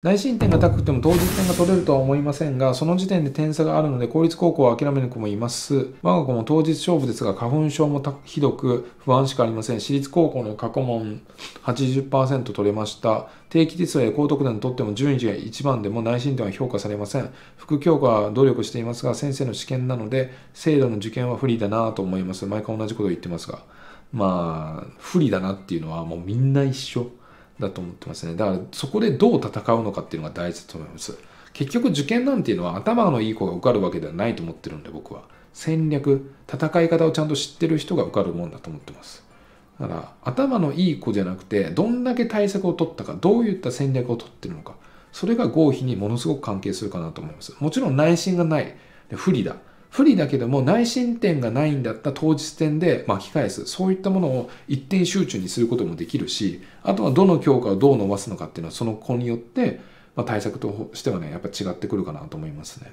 内申点が高くても当日点が取れるとは思いませんが、その時点で点差があるので、公立高校を諦める子もいます。我が子も当日勝負ですが、花粉症もひどく不安しかありません。私立高校の過去問80%取れました。定期テストや高得点を取っても順位が一番でも内申点は評価されません。副教科は努力していますが、先生の試験なので、制度の受験は不利だなと思います。毎回同じことを言ってますが。まあ、不利だなっていうのはもうみんな一緒。だと思ってますね。だからそこでどう戦うのかっていうのが大事だと思います。結局受験なんていうのは頭のいい子が受かるわけではないと思ってるんで僕は。戦略、戦い方をちゃんと知ってる人が受かるもんだと思ってます。だから頭のいい子じゃなくてどんだけ対策を取ったかどういった戦略を取ってるのかそれが合否にものすごく関係するかなと思います。もちろん内心がない不利だ不利だけども内申点がないんだった当日点で巻き返す。そういったものを一点集中にすることもできるし、あとはどの教科をどう伸ばすのかっていうのはその子によって、まあ、対策としてはね、やっぱ違ってくるかなと思いますね。